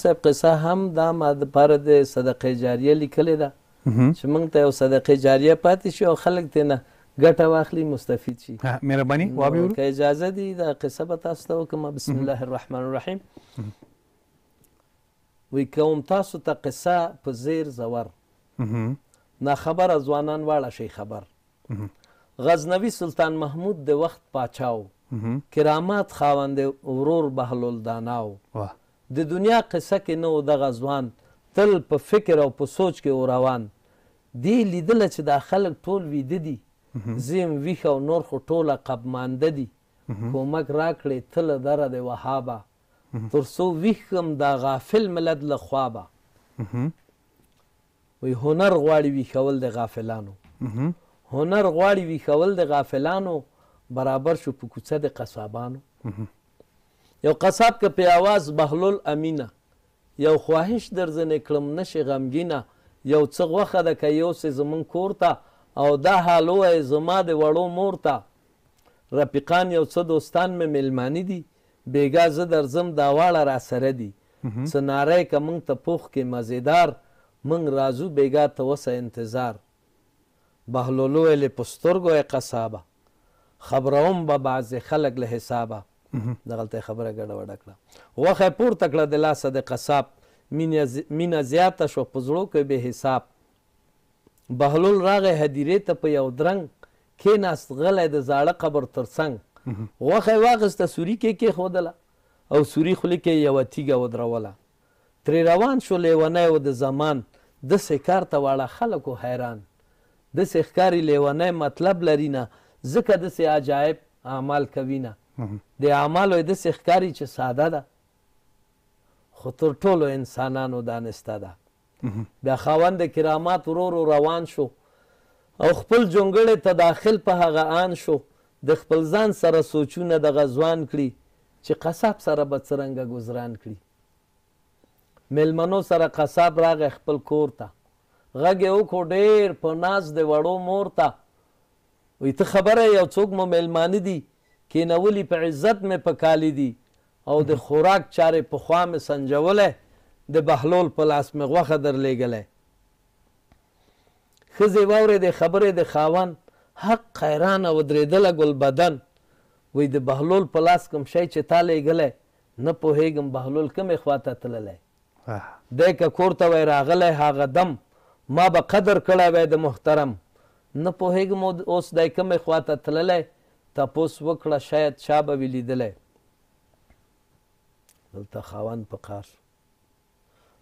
صاحب قصه هم دا ما د پاره د صدقه جاریه لیکلې ده چې موږ ته یو صدقه جاریه پاتې شي او خلک ته نه ګټه واخلي مستفید شي مهرباني وابه که اجازه دی دا قصه به تاسو ته وکم بسم الله الرحمن الرحیم وی کوم تاسو ته قصه په زیر زور نا خبر ځوانان واړه شي خبر غزنوی سلطان محمود د وخت پاچاو کرامات خاوند ورور بهلول داناو واه د دنیا قصه کې نو دغه ځوان تل په فکر او په سوچ کې و روان دی لیدله چې دا خلک ټول ویده دي زیم ویښ او نور خو ټوله قبمانده دي کومک راکړې تله دره د وهابه تر څو ویښ هم دا غافل ملت له خوابه وی هنر غواړي ویښول د غافلانو هنر غواړي ویښول د غافلانو برابر شو په کوڅه د قصابانو یو قصاب که په आवाज بهلول امینه یو خواهش درځنه کړم نشي غمګینه یو څه غوخه د کيو سه زمون کورته او دا حالو زما د وړو مورته رفیقان یو څه دوستان مې ملمانی دي بیګا زه درځم دا واړه را سره دي سناره که مونږ ته پوخ کې مزیدار مونږ رازو بیګا ته وسه انتظار بهلولو له پسترګو قصابه خبروم به بعض خلک له حسابه دغلته خبره ګډه وډه کړه وخه پور تکړه د لاس د قصاب مینا زیاته شو پزړو کې به حساب بهلول راغه هدیره ته په یو درنګ کې ناس غلې د زاړه قبر ترڅنګ وخه واغسته سوري کې کې خودله او سوري خلی کې یو تیګه ودروله تر روان شو لیونه او د زمان د سکار ته واړه خلکو حیران د سکاري لیونه مطلب لري نه ځکه د سي عجایب اعمال کوي نه د اعمالو د سخکاری چې ساده ده خو تر ټولو انسانانو دانسته ده بیا خاوند کرامات ورو ورو روان شو او خپل جونګړې تداخل په هغه آن شو د خپل ځان سره سوچونه د غزوان کړي چې قصاب سره به څرنګه گزران کړي میلمنو سره قصاب راغی خپل کور ته غږ یې وکړو ډېر په ناز د وړو مور ته وی ته خبره یو څوک مو میلمانه دي کینولی په عزت مې پکالی دي او د خوراک چارې په خوا مې سنجولی د بهلول په لاس مې غوښه درلیږلی ښځې واورېدې خبرې د خاوند حق حیرانه ودرېدله ګل بدن وی د بهلول په لاس کوم شی چې تا لیږلی نه پوهیږم بهلول کومې خواته تللی دی که کور ته وی راغلی هغه دم ما به قدر کړی وی د محترم نه پوهیږم اوس دی کومې خواته تللی تپوس وکړه شاید چا به وي لیدلی دلته خاون په کار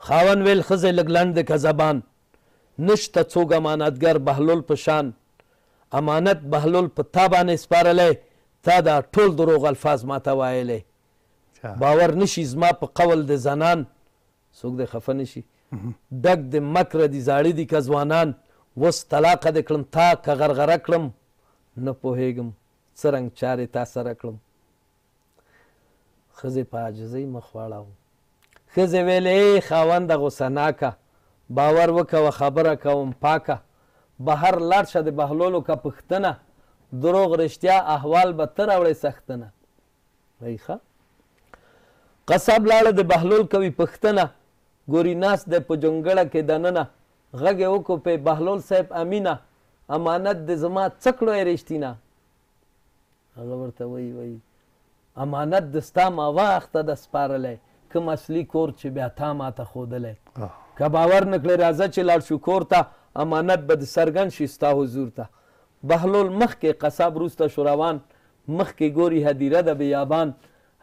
خاون ویل ښځې لږ لنډ که زبان نشته څوک امانتګر بهلول په شان امانت بهلول په تا باندې سپارلی تا دا ټول دروغ الفاظ ماته ویلی باور نشي زما په قول د زنان څوک دی خفه نشي ډک د مکره دي زاړه دي که ځوانان اوس طلاقه دې کړم تا که غرغره کړم نه پوهیږم څرنګه چارې تا سره کړم ښځې په عاجزۍ مخ واړاوه ښځې ویلې خاونده غوسناکه باور وکوه خبره کوم پاکه بهر لاړ شه د بهلولو که پوښتنه دروغ رښتیا احوال به ته راوړې سختنه وایي قصاب لاړه د بهلول کوي پښتنه ګوري ناس د په جونګړه کې دننه غږ یې وکړو په بهلول صاحب امینه امانت د زما څه کړو یې رښتینه هغه ورته وایي وایي امانت د ستا ما واخته ده سپارلی کوم اصلي کور چې بیا تا ماته ښودلی که باور نه کړې راځه چې لاړ شو کور ته امانت به د څرګند شي ستا حضور ته بهلول مخکې قصاب وروسته شو روان مخکې ګوري هدیره د بیابان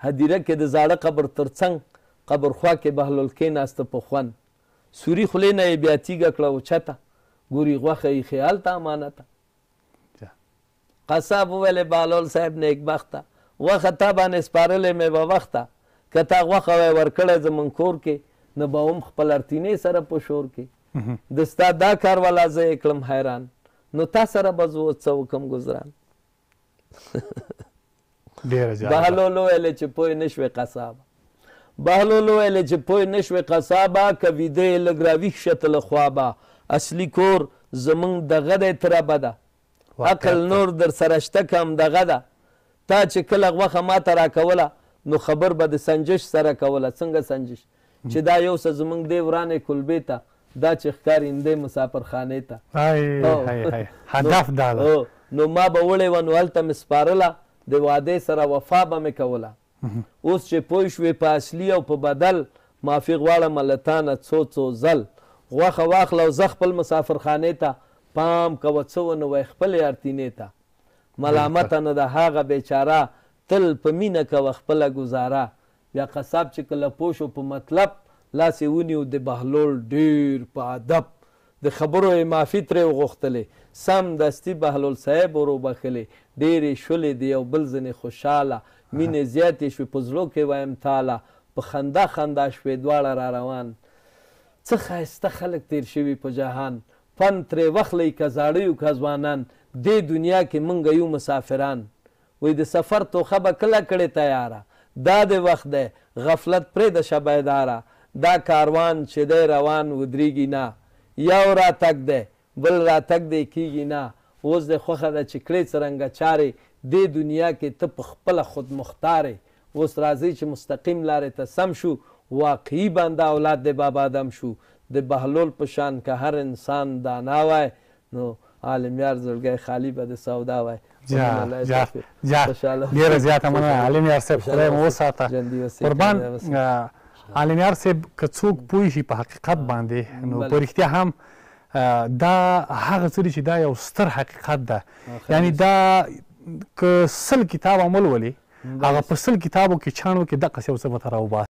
هدیره کې د زاړه قبر ترڅنګ قبر خوا کې بهلول کېناسته په خوند سوري خولې نه یې بیا تیږه کړه اوچته ګوري غوښه یې خیال ته امانته قصاب ویل بالول صاحب نیک بخته وخه تا باندې سپارلې مې به وخته که تا غوښه وای ورکړی زمونږ کور کې نو به هم خپل ارتینې سره په شور کې د ستا دا کار والا زه یې کړم حیران نو تا سره به زه اوس څه وکړم ګزران بهلول ویلې چې پوه نه شوې قصابه بهلول ویلې چې پوه نه شوې قصابه که ویده یې لږ راویښ شتله خوابه اصلي کور زمونږ دغه دی ترابه ده عقل نور در سره شته که همدغه ده تا چې کله غوښه ماته راکوله نو خبر به د سنجش سره کوله څنګه سنجش چې دا یو څه زموږ دی ورانې کلبې ته دا چې ښکار اندی مسافرخانې ته هدف دا نو ما به وړې وه نو هلته مې سپارله د وعدې سره وفا به مې کوله اوس چې پوه شوې په اصلي او په بدل معافي غواړم له تا نه څو څو ځل غوښه واخله او زه خپل مسافرخانې ته پام کوه څه ونه وای خپلې ارتینې ته ملامته نه ده هغه بیچاره تل په مینه کوه خپله ګزاره بیا قصاب چې کله پوه شو په مطلب لاس یې ونیو د بهلول ډیر په ادب د خبرو یې معافي ترې وغوښتلې سمدستي بهلول صاحب ور وبخلې ډېرې شولې د یو بل ځنې خوشحاله مینې زیاتې شوې په زړو کې وایم تاله په خندا خندا شوې دواړه را روان څه ښایسته خلک تیر شوي په جهان فن ترې وخلی که زاړه یو که ځوانان دې دنیا کې مونږ یو مسافران وای د سفر توخه به کله کړې تیاره دا د وخت دی غفلت پرې د شبیداره دا کاروان چې دی روان ودرېږي نه یو راتګ دی بل راتګ دی کېږي نه اوس د خوښه ده چې کړې څرنګه چارې دې دنیا کې ته په خپله خود مختارې اوس راځئ چې مستقیم لارې ته سم شو واقعي بنده اولاد د بابا آدم شو د بهلول په شان که هر انسان دانا وای نو عالم یار زړګی خالی به د سودا وای ډېره زیاته مننه عالم یار صاحب خدای مو وساته قربان عالم یار صاحب که څوک پوه شي په حقیقت باندې نو په رښتیا هم دا هغه څه چې دا یو ستر حقیقت ده یعنی دا که سل کتاب عمل ولې هغه په سل کتابو کې چانو کې دغه یو څه به ته راوباسي